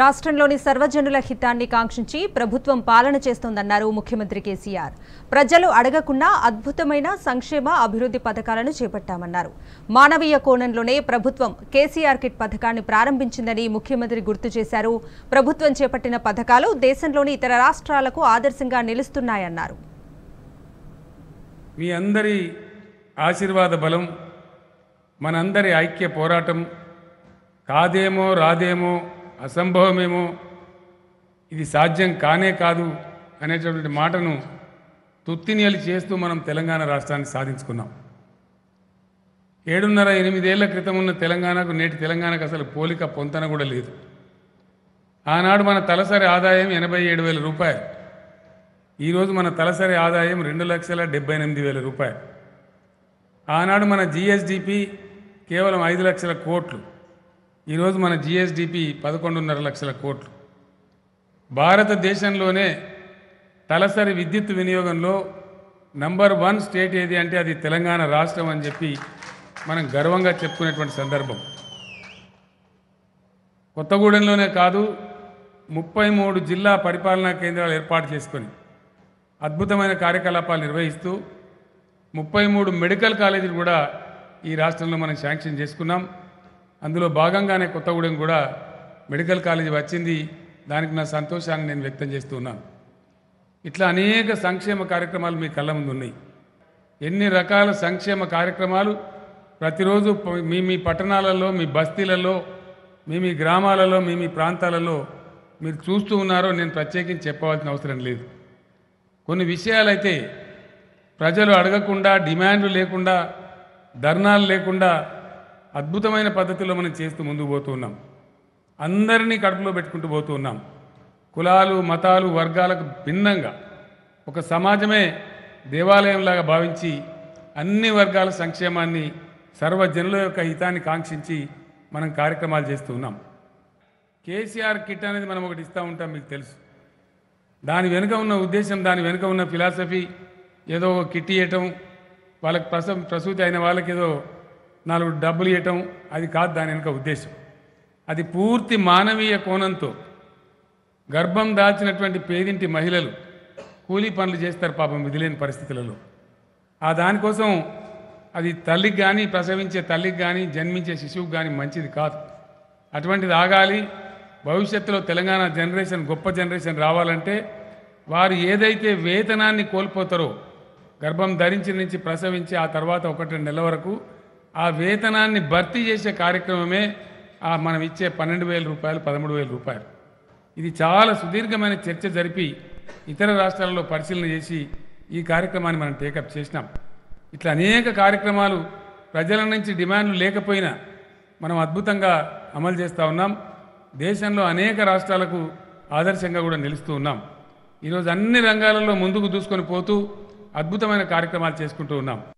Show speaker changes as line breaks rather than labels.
రాష్ట్రంలోని సర్వజనుల హితాన్ని కాంక్షించి ప్రభుత్వం పాలన చేస్తోందన్నారు ముఖ్యమంత్రి కేసీఆర్ ప్రజలు అడగకుండా అద్భుతమైన సంక్షేమ అభివృద్ధి పథకాలను చేపట్టామన్నారు మానవీయ కోణంలోనే ప్రభుత్వం కేసీఆర్ కిట్ పథకాన్ని ప్రారంభించిందని ముఖ్యమంత్రి గుర్తు చేశారు ప్రభుత్వం చేపట్టిన పథకాలు దేశంలోని ఇతర రాష్ట్రాలకు ఆదర్శంగా నిలుస్తున్నాయన్నారు
మీ అందరి ఆశీర్వాద బలం మనందరి ఐక్య పోరాటం కాదేమో రాదేమో అసంభవమేమో ఇది సాధ్యం కానే కాదు అనేటటువంటి మాటను తుత్తినియలు చేస్తూ మనం తెలంగాణ రాష్ట్రాన్ని సాధించుకున్నాం ఏడున్నర ఎనిమిదేళ్ల క్రితం ఉన్న తెలంగాణకు నేటి తెలంగాణకు అసలు పోలిక పొంతన కూడా లేదు ఆనాడు మన తలసరి ఆదాయం ఎనభై ఏడు వేల రూపాయలు ఈరోజు మన తలసరి ఆదాయం రెండు లక్షల డెబ్బై ఎనిమిది వేల రూపాయలు ఆనాడు మన జిఎస్డిపి కేవలం ఐదు లక్షల కోట్లు ఈరోజు మన జిఎస్డిపి పదకొండున్నర లక్షల కోట్లు భారతదేశంలోనే తలసరి విద్యుత్ వినియోగంలో నంబర్ వన్ స్టేట్ ఏది అంటే అది తెలంగాణ రాష్ట్రం అని చెప్పి మనం గర్వంగా చెప్పుకునేటువంటి సందర్భం కొత్తగూడెంలోనే కాదు ముప్పై మూడు జిల్లా పరిపాలనా కేంద్రాలు ఏర్పాటు చేసుకొని అద్భుతమైన కార్యకలాపాలు నిర్వహిస్తూ ముప్పై మూడు మెడికల్ కాలేజీలు కూడా ఈ రాష్ట్రంలో మనం శాంక్షన్ చేసుకున్నాం అందులో భాగంగానే కొత్తగూడెం కూడా మెడికల్ కాలేజ్ వచ్చింది దానికి నా సంతోషాన్ని నేను వ్యక్తం చేస్తూ ఉన్నాను ఇట్లా అనేక సంక్షేమ కార్యక్రమాలు మీ కళ్ళ ముందు ఉన్నాయి ఎన్ని రకాల సంక్షేమ కార్యక్రమాలు ప్రతిరోజు మీ మీ పట్టణాలలో మీ బస్తీలలో మీ మీ గ్రామాలలో మీ మీ ప్రాంతాలలో మీరు చూస్తూ ఉన్నారో నేను ప్రత్యేకించి చెప్పవలసిన అవసరం లేదు కొన్ని విషయాలైతే ప్రజలు అడగకుండా డిమాండ్లు లేకుండా ధర్నాలు లేకుండా అద్భుతమైన పద్ధతిలో మనం చేస్తూ ముందుకు పోతూ ఉన్నాం అందరినీ కడుపులో పెట్టుకుంటూ పోతూ ఉన్నాం కులాలు మతాలు వర్గాలకు భిన్నంగా ఒక సమాజమే దేవాలయంలాగా భావించి అన్ని వర్గాల సంక్షేమాన్ని సర్వజనుల యొక్క హితాన్ని కాంక్షించి మనం కార్యక్రమాలు చేస్తూ ఉన్నాం కేసీఆర్ కిట్ అనేది మనం ఒకటి ఇస్తూ ఉంటాం మీకు తెలుసు దాని వెనుక ఉన్న ఉద్దేశం దాని వెనుక ఉన్న ఫిలాసఫీ ఏదో కిట్ ఇవ్వటం వాళ్ళకి ప్రస ప్రసూతి అయిన వాళ్ళకి ఏదో నాలుగు డబ్బులు ఇవ్వటం అది కాదు దాని వెనుక ఉద్దేశం అది పూర్తి మానవీయ కోణంతో గర్భం దాల్చినటువంటి పేదింటి మహిళలు కూలీ పనులు చేస్తారు పాపం విధులేని పరిస్థితులలో ఆ దానికోసం అది తల్లికి కానీ ప్రసవించే తల్లికి కానీ జన్మించే శిశువుకి కానీ మంచిది కాదు అటువంటిది ఆగాలి భవిష్యత్తులో తెలంగాణ జనరేషన్ గొప్ప జనరేషన్ రావాలంటే వారు ఏదైతే వేతనాన్ని కోల్పోతారో గర్భం ధరించి నుంచి ప్రసవించి ఆ తర్వాత ఒకటి నెల వరకు ఆ వేతనాన్ని భర్తీ చేసే కార్యక్రమమే ఆ మనం ఇచ్చే పన్నెండు వేల రూపాయలు పదమూడు వేల రూపాయలు ఇది చాలా సుదీర్ఘమైన చర్చ జరిపి ఇతర రాష్ట్రాలలో పరిశీలన చేసి ఈ కార్యక్రమాన్ని మనం టేకప్ చేసినాం ఇట్లా అనేక కార్యక్రమాలు ప్రజల నుంచి డిమాండ్లు లేకపోయినా మనం అద్భుతంగా అమలు చేస్తూ ఉన్నాం దేశంలో అనేక రాష్ట్రాలకు ఆదర్శంగా కూడా నిలుస్తూ ఉన్నాం ఈరోజు అన్ని రంగాలలో ముందుకు దూసుకొని పోతూ అద్భుతమైన కార్యక్రమాలు చేసుకుంటూ ఉన్నాం